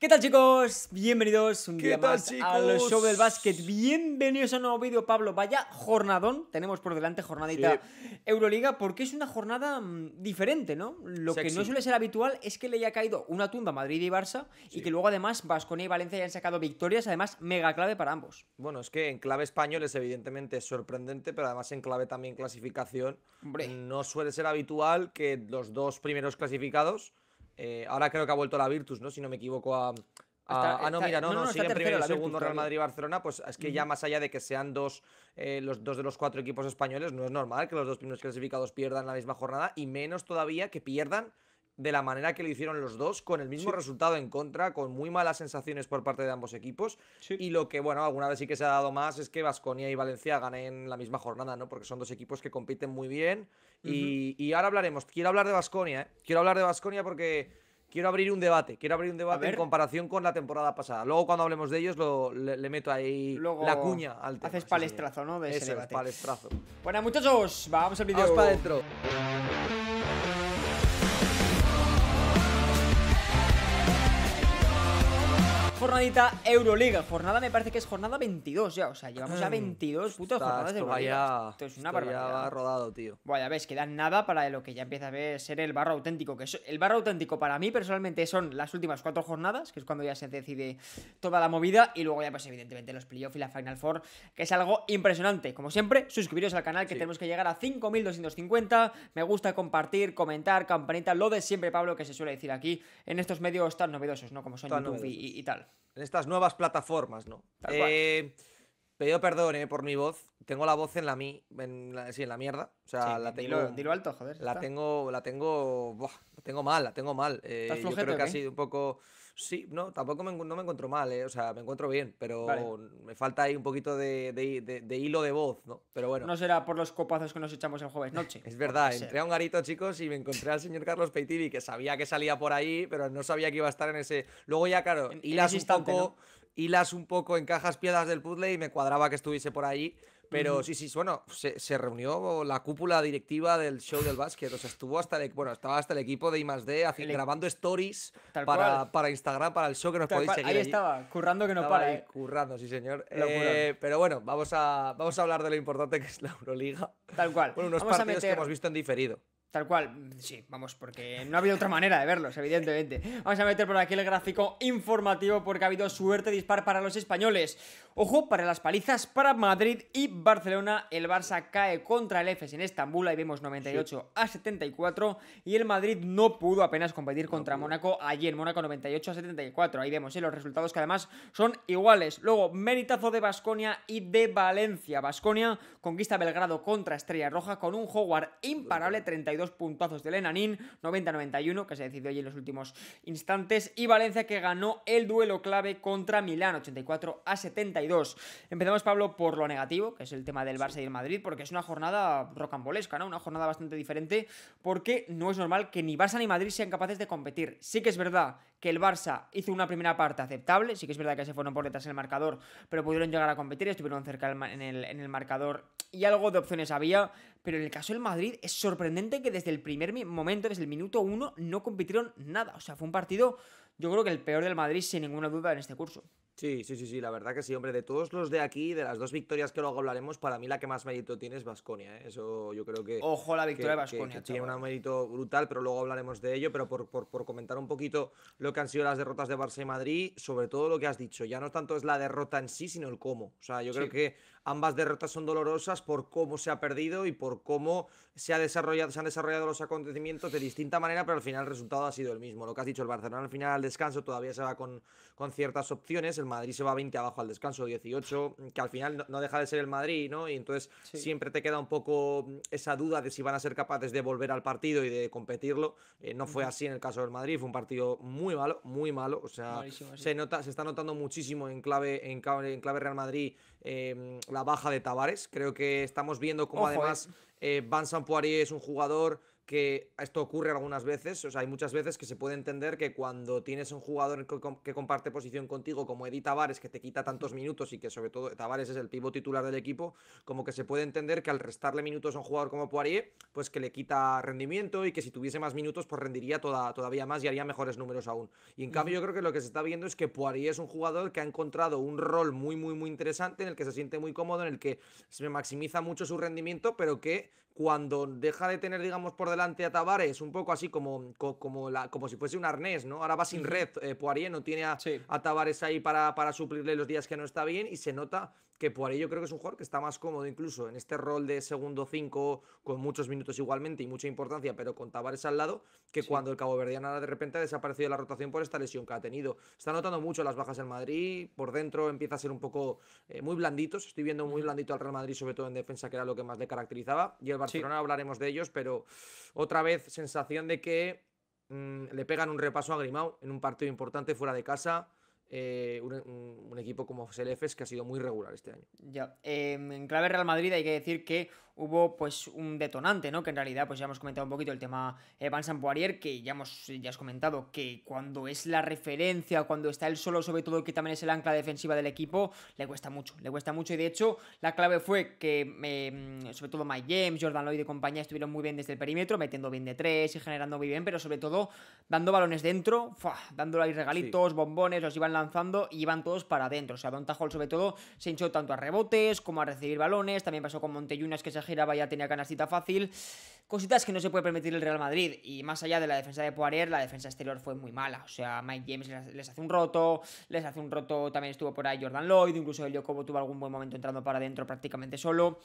¿Qué tal chicos? Bienvenidos un día más al show del básquet. Bienvenidos a un nuevo vídeo, Pablo. Vaya jornadón. Tenemos por delante jornadita Euroliga porque es una jornada mm, diferente, ¿no? Lo que no suele ser habitual es que le haya caído una tunda a Madrid y Barça y que luego además Vasconia y Valencia hayan sacado victorias, además mega clave para ambos. Bueno, es que en clave español es evidentemente sorprendente, pero además en clave también clasificación. Hombre. No suele ser habitual que los dos primeros clasificados eh, ahora creo que ha vuelto la Virtus, ¿no? Si no me equivoco a. Ah, no, mira, no, no, primero y segundo Real Madrid y Barcelona, pues es que ya más allá de que sean dos, eh, los dos de los cuatro equipos españoles, no es normal que los dos primeros clasificados pierdan la misma jornada y menos todavía que pierdan de la manera que lo hicieron los dos, con el mismo resultado en contra, con muy malas sensaciones por parte de ambos equipos. Y lo que, bueno, alguna vez sí que se ha dado más es que Basconia y Valencia ganen la misma jornada, ¿no? Porque son dos equipos que compiten muy bien. y, ahora hablaremos. Quiero hablar de Basconia ¿eh? Quiero hablar de Basconia porque quiero abrir un debate, quiero abrir un debate en comparación con la temporada pasada. Luego cuando hablemos de ellos le, meto ahí la cuña al tema. Haces palestrazo, ¿no? De ese, palestrazo. Bueno, muchachos, vamos al vídeo. Vamos para adentro. Jornadita Euroliga. Jornada me parece que es jornada 22 ya. O sea, llevamos ya 22 mm, putas jornadas de Euroleague. esto es una Ya rodado, tío. Vaya, ves, queda nada para lo que ya empieza a ser el barro auténtico. Que el barro auténtico para mí personalmente son las últimas cuatro jornadas, que es cuando ya se decide toda la movida. Y luego ya, pues evidentemente, los playoffs y la Final Four, que es algo impresionante. Como siempre, suscribiros al canal que tenemos que llegar a 5.250. Me gusta compartir, comentar, campanita, lo de siempre, Pablo, que se suele decir aquí en estos medios tan novedosos, ¿no? Como son YouTube y tal en estas nuevas plataformas, ¿no? Eh, pedido perdón eh, por mi voz. Tengo la voz en la mi, en la, sí, en la mierda. O sea, la tengo. Dilo, alto, joder. La tengo, la tengo, la tengo mal, la tengo mal. Eh, yo creo que ha sido un poco. Sí, no, tampoco me, no me encuentro mal, ¿eh? o sea, me encuentro bien, pero me falta ahí un poquito de, hilo de voz, ¿no? Pero bueno. No será por los copazos que nos echamos el jueves noche. es verdad, entré a un garito, chicos, y me encontré al señor Carlos Peitivi, que sabía que salía por ahí, pero no sabía que iba a estar en ese. Luego ya, claro, hilas un poco. en Hilas un poco, cajas piedras del puzzle y me cuadraba que estuviese por ahí pero sí, sí, bueno, se, se, reunió la cúpula directiva del show del básquet. O sea, estuvo hasta el, e, bueno, estaba hasta el equipo de I D e-, grabando stories para, para, Instagram, para el show que nos podéis seguir. Ahí estaba, currando que no para. Ahí, eh. Currando, sí, señor. Eh, pero bueno, vamos a, vamos a hablar de lo importante que es la Euroliga. Tal cual. Bueno, unos vamos partidos que hemos visto en diferido. Tal cual, mm, sí, vamos, porque no ha habido otra manera de verlos, evidentemente. Vamos a meter por aquí el gráfico informativo porque ha habido suerte dispar para los españoles. Ojo para las palizas para Madrid y Barcelona. El Barça cae contra el EFES en Estambul, ahí vemos 98 a 74. Y el Madrid no pudo apenas competir contra Mónaco allí en Mónaco 98 a 74. Ahí vemos ¿eh? los resultados que además son iguales. Luego, meritazo de Basconia y de Valencia. Basconia conquista Belgrado contra Estrella Roja con un Howard imparable 32 dos puntazos del Enanín, 90-91, que se decidió allí en los últimos instantes, y Valencia que ganó el duelo clave contra Milán, 84 a 72. Empezamos, Pablo, por lo negativo, que es el tema del Barça y el Madrid, porque es una jornada rocambolesca, ¿no? Una jornada bastante diferente, porque no es normal que ni Barça ni Madrid sean capaces de competir. Sí que es verdad que el Barça hizo una primera parte aceptable, sí que es verdad que se fueron por detrás en el marcador, pero pudieron llegar a competir, estuvieron cerca en el, en el marcador y algo de opciones había, pero en el caso del Madrid es sorprendente que desde el primer momento, desde el minuto uno, no compitieron nada, o sea, fue un partido, yo creo que el peor del Madrid sin ninguna duda en este curso. Sí, sí, sí, sí, la verdad que sí, hombre, de todos los de aquí, de las dos victorias que luego hablaremos, para mí la que más mérito tiene es Vasconia, ¿eh? eso yo creo que... Ojo la victoria de Vasconia. Tiene un mérito brutal, pero luego hablaremos de ello, pero por, por, comentar un poquito lo que han sido las derrotas de Barça y Madrid, sobre todo lo que has dicho, ya no tanto es la derrota en sí, sino el cómo. O sea, yo creo que ambas derrotas son dolorosas por cómo se ha perdido y por cómo se, ha desarrollado, se han desarrollado los acontecimientos de distinta manera, pero al final el resultado ha sido el mismo. Lo que has dicho, el Barcelona al final al descanso todavía se va con, con ciertas opciones, Madrid se va 20 abajo al descanso, 18, que al final no, deja de ser el Madrid, ¿no? Y entonces siempre te queda un poco mm, esa duda de si van a ser capaces de volver al partido y de competirlo. Eh, no fue así en el caso del Madrid, fue un partido muy malo, muy malo. O sea, se, nota, se está notando muchísimo en clave, en clave, Real Madrid em, la baja de Tavares. Creo que estamos viendo cómo además eh. Eh, Van Sampuari es un jugador que esto ocurre algunas veces, o sea, hay muchas veces que se puede entender que cuando tienes un jugador que, comparte posición contigo, como Edi Tavares, que te quita tantos minutos y que sobre todo Tavares es el pivo titular del equipo, como que se puede entender que al restarle minutos a un jugador como Poirier, pues que le quita rendimiento y que si tuviese más minutos, pues rendiría todavía más y haría mejores números aún. Y en cambio yo creo que lo que se está viendo es que Poirier es un jugador que ha encontrado un rol muy, muy, muy interesante, en el que se siente muy cómodo, en el que se maximiza mucho su rendimiento, pero que cuando deja de tener, digamos, por delante a Tavares, un poco así como, como, la, como si fuese un arnés, ¿no? Ahora va sin red, eh, Poirier no tiene a, sí. Tavares ahí para, para, suplirle los días que no está bien y se nota que Poirier yo creo que es un jugador que está más cómodo incluso en este rol de segundo cinco con muchos minutos igualmente y mucha importancia, pero con Tavares al lado, que cuando el Cabo Verdiano de repente ha desaparecido de la rotación por esta lesión que ha tenido. Está notando mucho las bajas en Madrid, por dentro empieza a ser un poco eh, muy blanditos, estoy viendo muy blandito al Real Madrid, sobre todo en defensa, que era lo que más le caracterizaba, y el pero no hablaremos de ellos, pero otra vez sensación de que mm, le pegan un repaso a Grimaud en un partido importante fuera de casa. Eh, un, equipo como Selefes que ha sido muy regular este año. Ya. Em, en clave Real Madrid hay que decir que hubo pues un detonante, ¿no? Que en realidad pues ya hemos comentado un poquito el tema eh, Van Poirier, que ya hemos ya has comentado que cuando es la referencia, cuando está él solo sobre todo, que también es el ancla defensiva del equipo, le cuesta mucho, le cuesta mucho y de hecho la clave fue que em, sobre todo Mike James, Jordan Lloyd y compañía estuvieron muy bien desde el perímetro, metiendo bien de tres y generando muy bien, pero sobre todo dando balones dentro, dándole ahí regalitos, bombones, los iban lanzando y iban todos para adentro. O sea, Don Tajol sobre todo se hinchó tanto a rebotes como a recibir balones, también pasó con Montellunas que se giraba ya tenía canasita fácil. Cositas que no se puede permitir el Real Madrid. Y más allá de la defensa de Poirier, la defensa exterior fue muy mala. O sea, Mike James les hace un roto, les hace un roto, también estuvo por ahí Jordan Lloyd, incluso el como tuvo algún buen momento entrando para adentro prácticamente solo.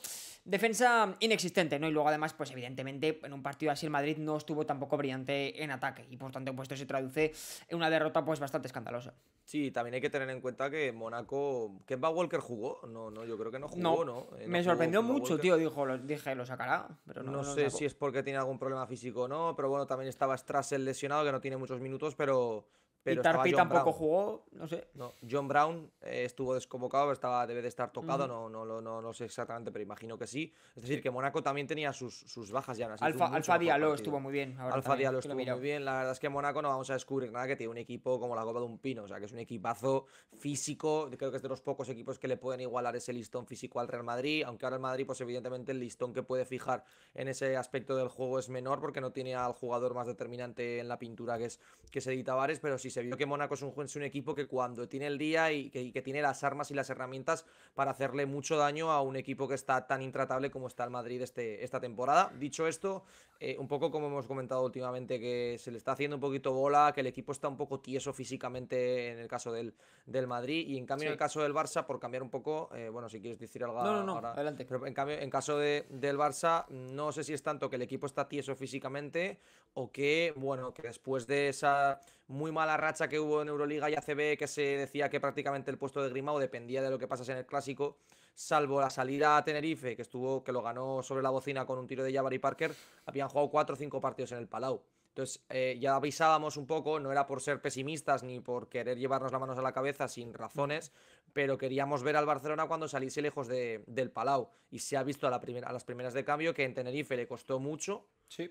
Defensa inexistente, ¿no? Y luego además, pues evidentemente, en un partido así el Madrid no estuvo tampoco brillante en ataque. Y por tanto, pues esto se traduce en una derrota pues bastante escandalosa. Sí, también hay que tener en cuenta que Mónaco. ¿Kemba Walker jugó? No, no, yo creo que no jugó, ¿no? Eh, me sorprendió mucho, tío. Dijo, dije, lo sacará. Pero no, no sé si es porque tiene algún problema físico o no, pero bueno, también estaba Strassel lesionado, que no tiene muchos minutos, pero pero tampoco jugó, no sé. No, John Brown eh, estuvo desconvocado, estaba, debe de estar tocado, no, no, no, no, sé exactamente, pero imagino que sí. Es decir, que Monaco también tenía sus, bajas ya. Alfa, Diallo estuvo muy bien. Alfa Diallo estuvo muy bien. La verdad es que Monaco no vamos a descubrir nada que tiene un equipo como la copa de un pino, o sea, que es un equipazo físico. Creo que es de los pocos equipos que le pueden igualar ese listón físico al Real Madrid, aunque ahora el Madrid, pues evidentemente el listón que puede fijar en ese aspecto del juego es menor porque no tiene al jugador más determinante en la pintura que es, que es Edith Tavares, pero sí se vio que Mónaco es un, es un, equipo que cuando tiene el día y que, tiene las armas y las herramientas para hacerle mucho daño a un equipo que está tan intratable como está el Madrid este, esta temporada. Dicho esto, eh, un poco como hemos comentado últimamente, que se le está haciendo un poquito bola, que el equipo está un poco tieso físicamente en el caso del, del Madrid y en cambio en el caso del Barça, por cambiar un poco, eh, bueno, si quieres decir algo no, no, adelante. en cambio, en caso del Barça, no sé si es tanto que el equipo está tieso físicamente o que, bueno, que después de esa muy mala racha que hubo en Euroliga y ACB, que se decía que prácticamente el puesto de Grimao dependía de lo que pasase en el clásico, salvo la salida a Tenerife, que estuvo, que lo ganó sobre la bocina con un tiro de Jabari Parker, habían jugado cuatro o cinco partidos en el Palau. Entonces, eh, ya avisábamos un poco, no era por ser pesimistas ni por querer llevarnos las manos a la cabeza sin razones, pero queríamos ver al Barcelona cuando saliese lejos de, del Palau. Y se ha visto a, la primera, a las primeras de cambio que en Tenerife le costó mucho,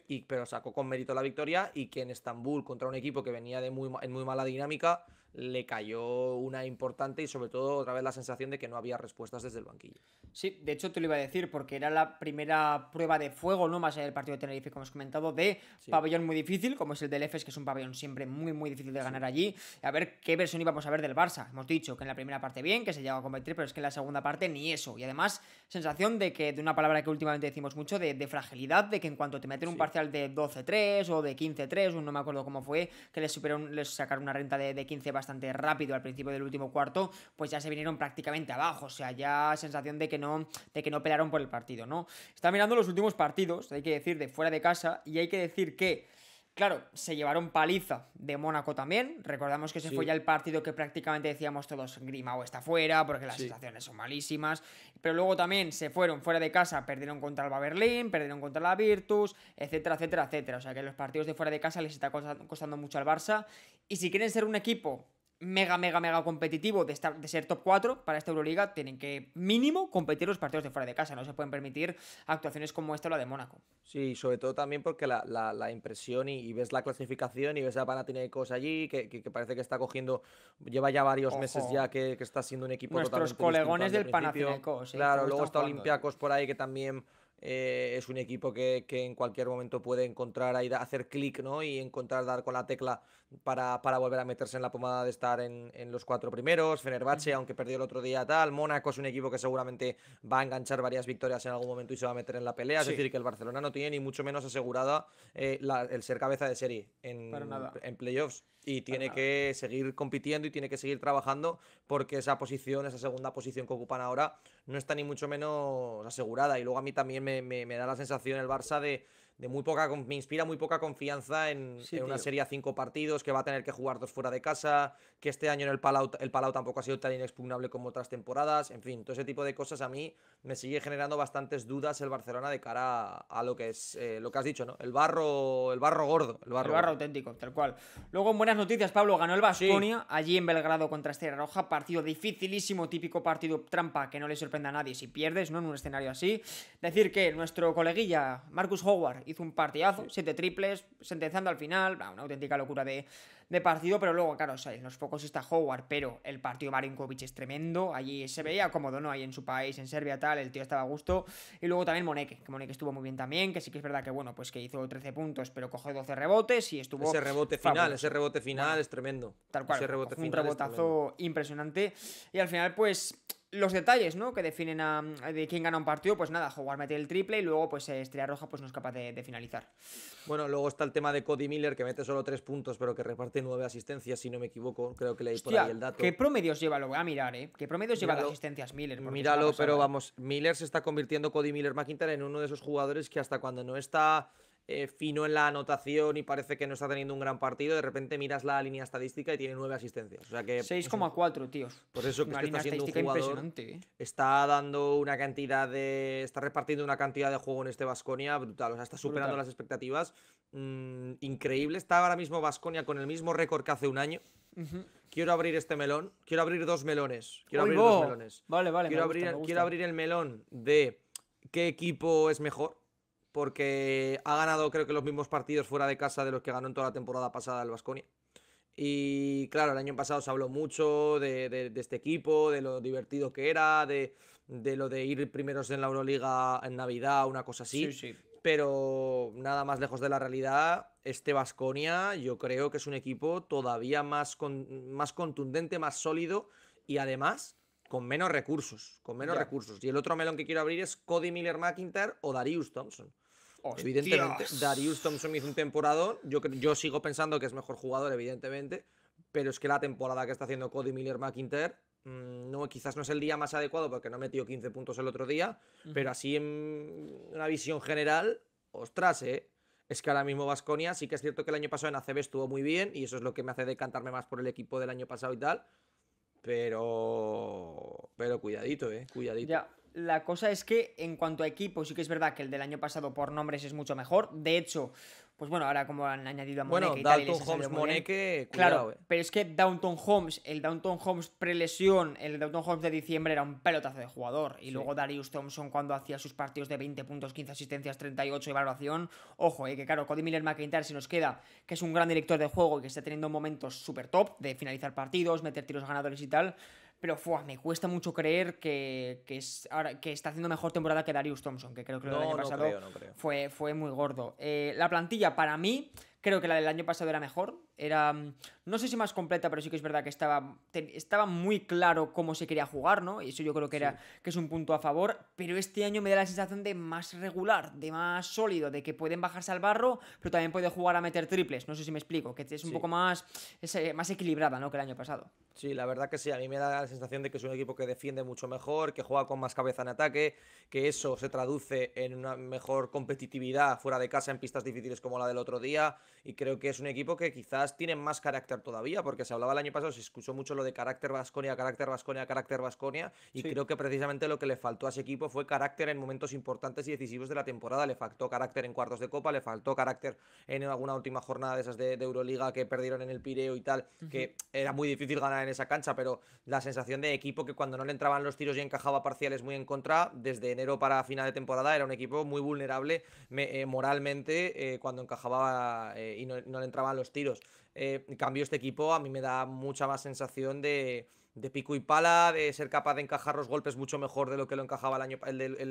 Y, pero sacó con mérito la victoria y que en Estambul, contra un equipo que venía de muy, en muy mala dinámica, le cayó una importante y sobre todo otra vez la sensación de que no había respuestas desde el banquillo. Sí, de hecho te lo iba a decir porque era la primera prueba de fuego, no más el del partido de Tenerife como hemos comentado, de pabellón muy difícil como es el del EFES, que es un pabellón siempre muy muy difícil de ganar allí. A ver qué versión íbamos a ver del Barça. Hemos dicho que en la primera parte bien, que se llegó a competir, pero es que en la segunda parte ni eso. Y además, sensación de que, de una palabra que últimamente decimos mucho, de, fragilidad, de que en cuanto te meten un parcial de 12-3 o de 15-3, no me acuerdo cómo fue, que les, superaron, les sacaron una renta de, de 15 bastante rápido al principio del último cuarto, pues ya se vinieron prácticamente abajo, o sea, ya sensación de que no, de que no pelaron por el partido, ¿no? Está mirando los últimos partidos, hay que decir, de fuera de casa, y hay que decir que Claro, se llevaron paliza de Mónaco también. Recordamos que ese fue ya el partido que prácticamente decíamos todos Grimao está fuera porque las sensaciones son malísimas. Pero luego también se fueron fuera de casa, perdieron contra el Berlín, perdieron contra la Virtus, etcétera, etcétera, etcétera. O sea que los partidos de fuera de casa les está costando mucho al Barça. Y si quieren ser un equipo mega, mega, mega competitivo de, estar, de ser top 4 para esta Euroliga, tienen que mínimo competir los partidos de fuera de casa. No se pueden permitir actuaciones como esta o la de Mónaco. Sí, sobre todo también porque la, impresión y, ves la clasificación y ves a Panathinaikos allí, que, parece que está cogiendo, lleva ya varios meses ya que, está siendo un equipo Nuestros colegones del Panathinaikos. ¿eh? Claro, luego está Olympiacos por ahí que también... Eh, es un equipo que, que, en cualquier momento puede encontrar ahí, hacer clic, ¿no? Y encontrar dar con la tecla para, volver a meterse en la pomada de estar en, los cuatro primeros. Fenerbahce, aunque perdió el otro día, tal. Mónaco es un equipo que seguramente va a enganchar varias victorias en algún momento y se va a meter en la pelea. Es decir, que el Barcelona no tiene ni mucho menos asegurada eh, el ser cabeza de serie en, en playoffs. Y tiene que seguir compitiendo y tiene que seguir trabajando porque esa posición, esa segunda posición que ocupan ahora, no está ni mucho menos asegurada. Y luego a mí también me da la sensación el Barça de de muy poca, me inspira muy poca confianza en, una serie a cinco partidos, que va a tener que jugar dos fuera de casa, que este año en el Palau, el Palau tampoco ha sido tan inexpugnable como otras temporadas, en fin, todo ese tipo de cosas a mí me sigue generando bastantes dudas el Barcelona de cara a, lo que es eh, lo que has dicho, ¿no? El barro, el barro gordo, el barro, auténtico, tal cual. Luego, buenas noticias, Pablo ganó el basconia allí en Belgrado contra Estrella Roja, partido dificilísimo, típico partido trampa que no le sorprenda a nadie si pierdes, ¿no? En un escenario así. Decir que nuestro coleguilla Marcus Howard hizo un partidazo, siete triples, sentenciando al final, una auténtica locura de, partido, pero luego, claro, los focos está Howard, pero el partido Marinkovic es tremendo, allí se veía cómodo, ¿no? Ahí en su país, en Serbia, tal, el tío estaba a gusto, y luego también Moneke, que Moneke estuvo muy bien también, que sí que es verdad que, bueno, pues que hizo 13 puntos, pero cogió 12 rebotes y estuvo... Ese rebote final, ese rebote final es tremendo. Tal cual, un rebotazo impresionante, y al final, pues los detalles, ¿no? Que definen a, mm, de quién gana un partido, pues nada, jugar meter el triple y luego, pues eh, Estrella Roja, pues no es capaz de, finalizar. Bueno, luego está el tema de Cody Miller, que mete solo tres puntos, pero que reparte nueve asistencias, si no me equivoco. Creo que leí Hostia, por ahí el dato. ¿Qué promedios lleva? Lo voy a mirar, ¿eh? ¿Qué promedios lleva las asistencias Miller? Míralo, pero vamos, Miller se está convirtiendo, Cody Miller McIntyre, en uno de esos jugadores que hasta cuando no está eh, fino en la anotación y parece que no está teniendo un gran partido, de repente miras la línea estadística y tiene nueve asistencias. 6,4, tíos. Por eso que, está siendo un jugador. Eh. Está dando una cantidad de está repartiendo una cantidad de juego en este Basconia brutal, o sea, está superando las expectativas. Mm, increíble, está ahora mismo Basconia con el mismo récord que hace un año. Quiero abrir este melón, quiero abrir dos melones, quiero abrir dos melones. Vale, vale, quiero abrir quiero abrir el melón de qué equipo es mejor porque ha ganado creo que los mismos partidos fuera de casa de los que ganó en toda la temporada pasada el Vasconia. Y claro, el año pasado se habló mucho de, este equipo, de lo divertido que era, de, lo de ir primeros en la Euroliga en Navidad, una cosa así. Pero nada más lejos de la realidad, este Vasconia yo creo que es un equipo todavía más, más contundente, más sólido y además con menos recursos, con menos recursos. Y el otro melón que quiero abrir es Cody Miller McIntyre o Darius Thompson. Evidentemente, Darius Thompson hizo un temporada Yo, yo sigo pensando que es mejor jugador, evidentemente. Pero es que la temporada que está haciendo Cody Miller McIntyre, mm, no, quizás no es el día más adecuado porque no metió 15 puntos el otro día. Pero así en una visión general, ostras, ¿eh? Es que ahora mismo Vasconia sí que es cierto que el año pasado en ACB estuvo muy bien y eso es lo que me hace decantarme más por el equipo del año pasado y tal. Pero. Pero cuidadito, eh. Cuidadito. La cosa es que en cuanto a equipo, sí que es verdad que el del año pasado por nombres es mucho mejor. De hecho, pues bueno, ahora como han añadido a Moneke bueno, y tal, Holmes, Moneke, claro, eh. pero es que Downton Holmes, el Downton Holmes prelesión, el Downton Holmes de diciembre era un pelotazo de jugador y luego Darius Thompson cuando hacía sus partidos de 20 puntos, 15 asistencias, 38 evaluación. ojo, eh, que claro, Cody Miller McIntyre si nos queda, que es un gran director de juego y que está teniendo momentos súper top de finalizar partidos, meter tiros ganadores y tal, pero fuah, me cuesta mucho creer que, es, ahora, que está haciendo mejor temporada que Darius Thompson, que creo que lo el año pasado Fue, fue muy gordo. Eh, la plantilla, para mí, Creo que la del año pasado era mejor. Era. Mm, no sé si más completa, pero sí que es verdad que estaba. estaba muy claro cómo se quería jugar, ¿no? Y eso yo creo que era. que es un punto a favor. Pero este año me da la sensación de más regular, de más sólido, de que pueden bajarse al barro, pero también puede jugar a meter triples. No sé si me explico. Que es un poco más. Eh, más equilibrada, ¿no? Que el año pasado. Sí, la verdad que sí. A mí me da la sensación de que es un equipo que defiende mucho mejor, que juega con más cabeza en ataque, que eso se traduce en una mejor competitividad fuera de casa en pistas difíciles como la del otro día y creo que es un equipo que quizás tiene más carácter todavía, porque se hablaba el año pasado, se escuchó mucho lo de carácter Vasconia, carácter Vasconia, carácter Vasconia, y creo que precisamente lo que le faltó a ese equipo fue carácter en momentos importantes y decisivos de la temporada. Le faltó carácter en cuartos de Copa, le faltó carácter en alguna última jornada de esas de, Euroliga que perdieron en el Pireo y tal, que era muy difícil ganar en esa cancha, pero la sensación de equipo que cuando no le entraban los tiros y encajaba parciales muy en contra, desde enero para final de temporada era un equipo muy vulnerable eh, moralmente eh, cuando encajaba. Eh, eh, y no, le entraban los tiros. Eh, en cambio, este equipo a mí me da mucha más sensación de, pico y pala, de ser capaz de encajar los golpes mucho mejor de lo que lo encajaba el, año,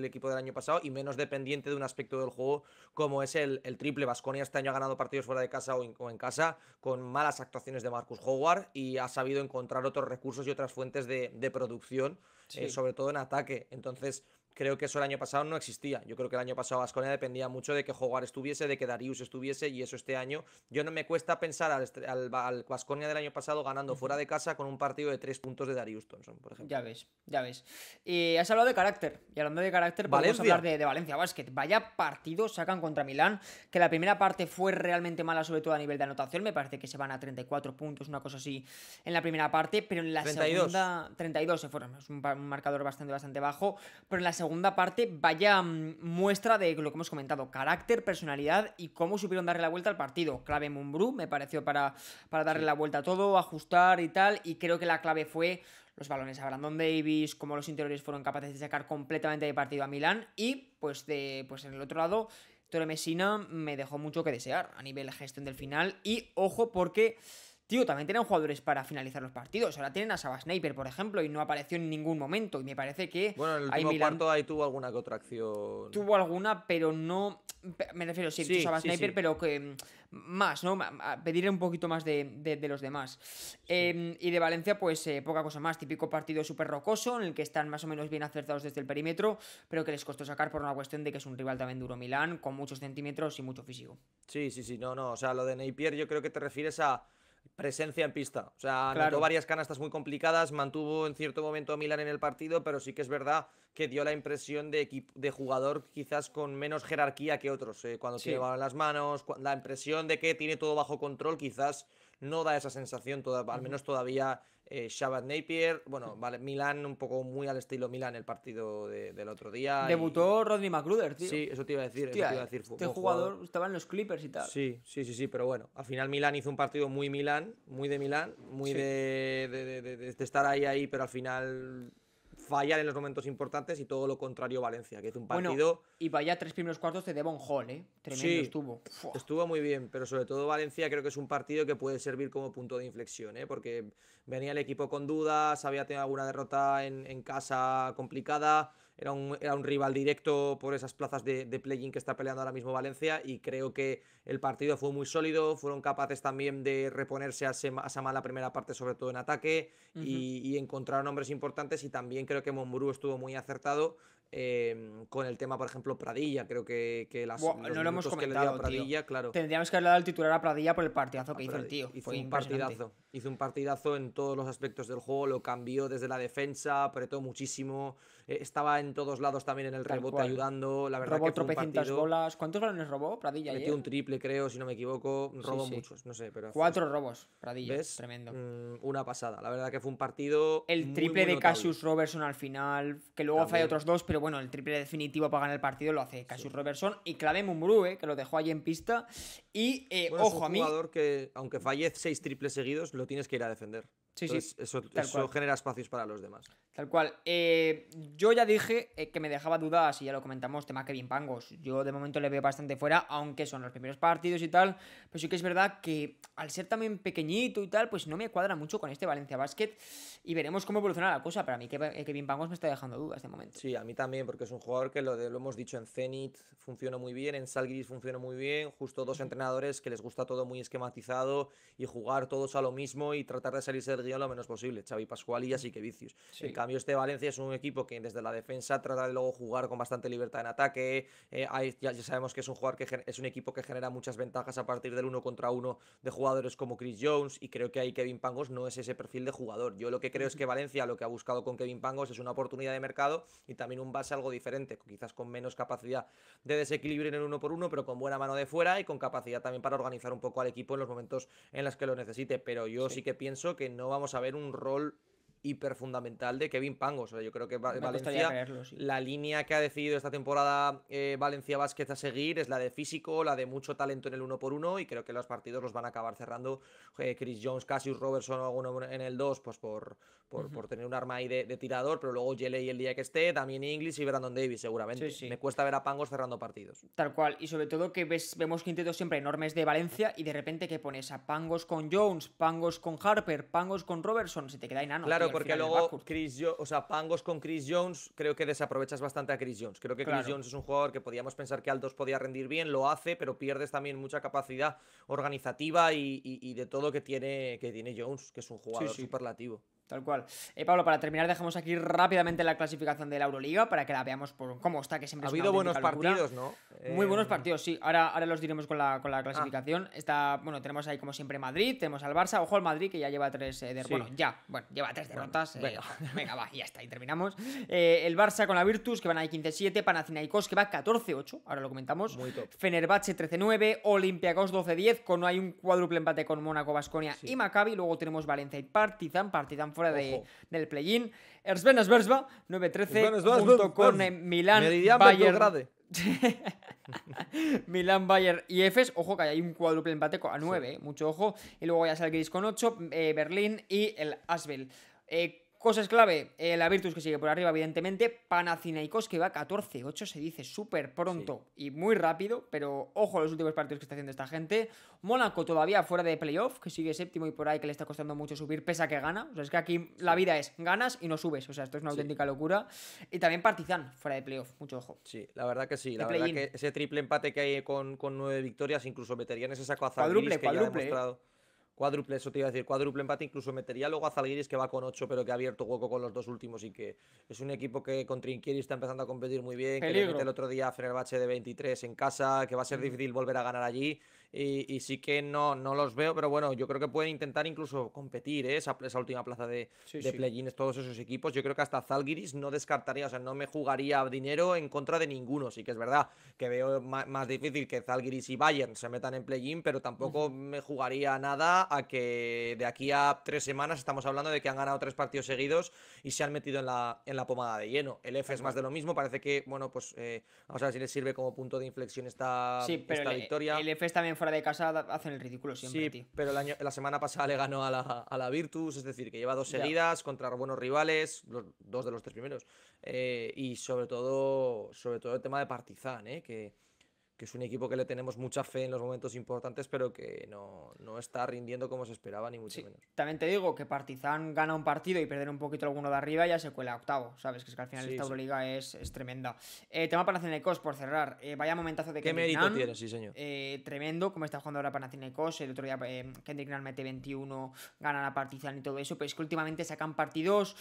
equipo del año pasado y menos dependiente de un aspecto del juego como es el, triple. Vasconia este año ha ganado partidos fuera de casa o, en casa con malas actuaciones de Marcus Howard y ha sabido encontrar otros recursos y otras fuentes de, producción, eh, sobre todo en ataque. Entonces, creo que eso el año pasado no existía. Yo creo que el año pasado Vasconia dependía mucho de que Jugar estuviese, de que Darius estuviese y eso este año. Yo no me cuesta pensar al, del año pasado ganando fuera de casa con un partido de tres puntos de Darius Thompson, por ejemplo. Ya ves, ya ves. Y has hablado de carácter. Y hablando de carácter, podemos a hablar de, Valencia Basket. Vaya partido sacan contra Milán, que la primera parte fue realmente mala, sobre todo a nivel de anotación. Me parece que se van a 34 puntos, una cosa así, en la primera parte, pero en la segunda. 32 se fueron. Es un, un marcador bastante, bastante bajo. Pero en la segunda parte, vaya mm, muestra de lo que hemos comentado, carácter, personalidad y cómo supieron darle la vuelta al partido. Clave Mumbrú, me pareció, para, para darle la vuelta a todo, ajustar y tal, y creo que la clave fue los balones a Brandon Davis, cómo los interiores fueron capaces de sacar completamente de partido a Milán y pues, de, pues en el otro lado Tore Messina me dejó mucho que desear a nivel gestión del final y ojo porque Tío, también tienen jugadores para finalizar los partidos. Ahora tienen a Saba Sniper, por ejemplo, y no apareció en ningún momento. Y me parece que. Bueno, en el último cuarto ahí tuvo alguna que otra acción. Tuvo alguna, pero no. Me refiero, sí, sí Saba Sniper, pero que. Mm, más, ¿no? pedirle un poquito más de, los demás. Em, y de Valencia, pues eh, poca cosa más. Típico partido súper rocoso, en el que están más o menos bien acertados desde el perímetro, pero que les costó sacar por una cuestión de que es un rival también duro Milán, con muchos centímetros y mucho físico. Sí, sí, sí. No, no. O sea, lo de Napier, yo creo que te refieres a presencia en pista. O sea, varias canastas muy complicadas, mantuvo en cierto momento a Milan en el partido, pero sí que es verdad que dio la impresión de, de jugador quizás con menos jerarquía que otros. Eh, cuando se las manos, la impresión de que tiene todo bajo control, quizás no da esa sensación, al menos todavía eh, Shabbat Napier, bueno, vale, un poco muy al estilo Milán el partido del otro día. Debutó Rodney McGruder, tío. Sí, eso te iba a decir. te iba a decir este jugador, estaba en los Clippers y tal. Sí, sí, sí, sí, pero bueno, al final Milán hizo un partido muy Milán, muy de Milán, muy de, de, estar ahí, ahí, pero al final fallar en los momentos importantes y todo lo contrario Valencia, que es un partido... y vaya tres primeros cuartos de Devon Hall, ¿eh? Tremendo estuvo. Estuvo muy bien, pero sobre todo Valencia creo que es un partido que puede servir como punto de inflexión, ¿eh? Porque venía el equipo con dudas, había tenido alguna derrota en, en casa complicada era un, rival directo por esas plazas de, de play-in que está peleando ahora mismo Valencia y creo que el partido fue muy sólido, fueron capaces también de reponerse a, a esa mala primera parte, sobre todo en ataque, y, encontraron hombres importantes y también creo que Monbru estuvo muy acertado em, con el tema, por ejemplo, Pradilla, creo que, las no lo hemos comentado, Pradilla, claro. Tendríamos que haber dado el titular a Pradilla por el partidazo que hizo el tío. fue un partidazo, hizo un partidazo en todos los aspectos del juego, lo cambió desde la defensa, apretó muchísimo, eh, estaba en todos lados también en el rebote ayudando, la verdad robó que fue un partido, bolas, ¿cuántos balones robó Pradilla? Metió ¿eh? un triple creo, si no me equivoco, robó muchos, no sé, pero... Cuatro robos, Pradilla, tremendo. Mm, una pasada, la verdad que fue un partido... El triple de Cassius Robertson al final, que luego falla otros dos, pero bueno, el triple definitivo para ganar el partido lo hace Cassius Robertson y Clave eh, que lo dejó allí en pista, y ojo eh, es un jugador que aunque falle seis triples seguidos, lo tienes que ir a defender. eso genera espacios para los demás. Tal cual. Eh, yo ya dije eh, que me dejaba dudas, y ya lo comentamos, tema Kevin Pangos. Yo de momento le veo bastante fuera, aunque son los primeros partidos y tal. Pero sí que es verdad que al ser también pequeñito y tal, pues no me cuadra mucho con este Valencia Basket. Y veremos cómo evoluciona la cosa. para mí eh, Kevin Pangos me está dejando dudas de momento. Sí, a mí también, porque es un jugador que lo, de, lo hemos dicho en Zenit funciona muy bien, en Salgiris funciona muy bien. Justo dos entrenadores que les gusta todo muy esquematizado y jugar todos a lo mismo y tratar de salirse del guión lo menos posible. Xavi Pascual y así que vicios. Sí cambio, este Valencia es un equipo que desde la defensa trata de luego jugar con bastante libertad en ataque. Eh, ya, sabemos que es un jugador que es un equipo que genera muchas ventajas a partir del uno contra uno de jugadores como Chris Jones. Y creo que ahí Kevin Pangos no es ese perfil de jugador. Yo lo que creo es que Valencia lo que ha buscado con Kevin Pangos es una oportunidad de mercado y también un base algo diferente, quizás con menos capacidad de desequilibrio en el uno por uno, pero con buena mano de fuera y con capacidad también para organizar un poco al equipo en los momentos en los que lo necesite. Pero yo sí que pienso que no vamos a ver un rol hiper fundamental de Kevin Pangos O sea, yo creo que Valencia, la línea que ha decidido esta temporada eh, Valencia Vázquez a seguir es la de físico, la de mucho talento en el uno por uno y creo que los partidos los van a acabar cerrando eh, Chris Jones, Cassius Robertson o alguno en el dos pues por, por, tener un arma ahí de, tirador, pero luego y el día que esté, también Inglis y Brandon Davis seguramente. Me cuesta ver a Pangos cerrando partidos. Tal cual, y sobre todo que ves, vemos quintetos siempre enormes de Valencia y de repente que pones a Pangos con Jones, Pangos con Harper, Pangos con Robertson, se te queda enano. Claro, porque luego Chris o sea, Pangos con Chris Jones, creo que desaprovechas bastante a Chris Jones. Creo que Chris Jones es un jugador que podíamos pensar que al podía rendir bien, lo hace, pero pierdes también mucha capacidad organizativa y, de todo que tiene, que tiene Jones, que es un jugador superlativo. Tal cual. Eh, Pablo, para terminar, dejamos aquí rápidamente la clasificación de la Euroliga para que la veamos por cómo está, que siempre Ha habido buenos partidos, ¿no? Muy buenos eh, partidos, sí. Ahora, ahora los diremos con la, con la ah. clasificación. Está, bueno, tenemos ahí como siempre Madrid, tenemos al Barça. Ojo al Madrid, que ya lleva tres eh, derrotas. Bueno, ya, bueno, lleva tres derrotas. venga. va, ya está, y terminamos. el Barça con la Virtus, que van ahí 15-7. Panathinaikos, que va 14-8. Ahora lo comentamos. Muy Fenerbahce 13-9. Olympiacos 12-10. Con no hay un cuádruple empate con Mónaco, Vasconia y Maccabi. Luego tenemos Valencia y Partizan. Partizan fuera de, del play-in. Erzben Esbersba, 9-13, junto con eh, Milán, Bayern... Milán, Bayern y Efes. Ojo que hay un cuádruple empate a 9, eh, mucho ojo. Y luego ya Gris con 8, eh, Berlín y el Asbel. Cosas clave, eh, la Virtus que sigue por arriba, evidentemente. Panathinaikos que va 14-8, se dice súper pronto y muy rápido, pero ojo los últimos partidos que está haciendo esta gente. Mónaco todavía fuera de playoff, que sigue séptimo y por ahí que le está costando mucho subir, pese a que gana. O sea, es que aquí la vida es ganas y no subes. O sea, esto es una auténtica locura. Y también Partizan fuera de playoff, mucho ojo. Sí, la verdad que sí. La verdad que ese triple empate que hay con, nueve victorias, incluso meterían ese saco a Cuádruple, eso te iba a decir, cuádruple empate. Incluso metería luego a Zalguiris que va con 8, pero que ha abierto hueco con los dos últimos y que es un equipo que con Trinquieri está empezando a competir muy bien. Que el otro día el bache de 23 en casa, que va a ser difícil volver a ganar allí y, sí que no, no los veo, pero bueno, yo creo que pueden intentar incluso competir ¿eh? esa, esa, última plaza de, de play todos esos equipos. Yo creo que hasta Zalgiris no descartaría, o sea, no me jugaría dinero en contra de ninguno. Sí que es verdad que veo más, difícil que Zalgiris y Bayern se metan en play-in, pero tampoco me jugaría nada a que de aquí a tres semanas estamos hablando de que han ganado tres partidos seguidos y se han metido en la, en la pomada de lleno. El F es más de lo mismo, parece que, bueno, pues eh, vamos a ver si les sirve como punto de inflexión esta, sí, pero el, victoria. El F también fuera de casa hacen el ridículo siempre, sí, Pero la semana pasada le ganó a la, a la Virtus, es decir, que lleva dos heridas contra buenos rivales, los, dos de los tres primeros. Eh, y sobre todo, sobre todo el tema de Partizan, ¿eh? que que es un equipo que le tenemos mucha fe en los momentos importantes, pero que no, no está rindiendo como se esperaba, ni mucho menos. También te digo que Partizan gana un partido y perder un poquito alguno de arriba ya se cuela octavo, ¿sabes? Que es que al final esta Euroliga es, tremenda. Eh, tema Panathinaikos, por cerrar. Eh, vaya momentazo de ¿Qué mérito tiene, sí, señor? Eh, tremendo, como está jugando ahora Panathinaikos. El otro día eh, Kendrick Nunn mete 21, gana la Partizan y todo eso, pero es que últimamente sacan partidos,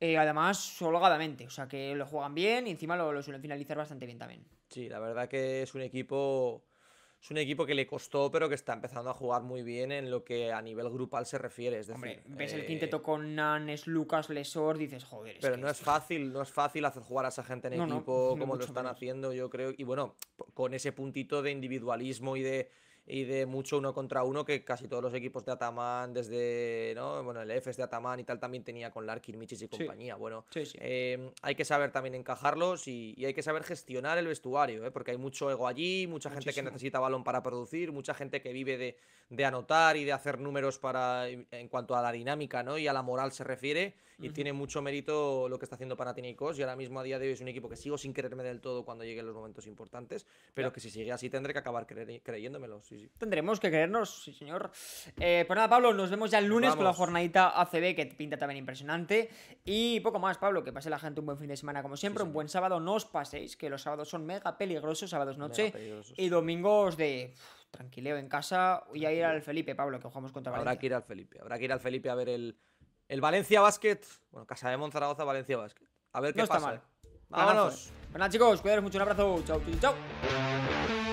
además, holgadamente. O sea, que lo juegan bien y encima lo suelen finalizar bastante bien también. Sí, la verdad que es un equipo. Es un equipo que le costó, pero que está empezando a jugar muy bien en lo que a nivel grupal se refiere. Es decir, Hombre, ves el eh, quinteto con Nanes, Lucas, Lesor, dices, joder. pero no es, fácil, no es fácil hacer jugar a esa gente en equipo como lo están haciendo, yo creo. Y bueno, con ese puntito de individualismo y de y de mucho uno contra uno que casi todos los equipos de Ataman, desde bueno, el EFES de Ataman y tal, también tenía con Larkin, Michis y compañía. Bueno, em, hay que saber también encajarlos y, hay que saber gestionar el vestuario, ¿eh? porque hay mucho ego allí, mucha gente que necesita balón para producir, mucha gente que vive de, de, anotar y de hacer números para en cuanto a la dinámica ¿no? y a la moral se refiere. Y tiene mucho mérito lo que está haciendo Panathinaikos y ahora mismo a día de hoy es un equipo que sigo sin creerme del todo cuando lleguen los momentos importantes, pero que si sigue así tendré que acabar creyéndomelo Tendremos que creernos, sí, señor. Eh, pues nada, Pablo, nos vemos ya el lunes con la jornadita ACB, que pinta también impresionante. Y poco más, Pablo, que pase la gente un buen fin de semana, como siempre. un buen sábado, no os paséis, que los sábados son mega peligrosos, sábados noche. Y domingos de Tranquilo tranquileo en casa. Y a ir al Felipe, Pablo, que jugamos contra Valencia. Habrá que ir al Felipe, habrá que ir al Felipe a ver el, el Valencia Basket. Bueno, Casa de Monzaragoza, Valencia Basket. A ver qué pasa. No está mal. Vámonos. Bueno, pues chicos, cuidaros mucho. Un abrazo. Chao, chao.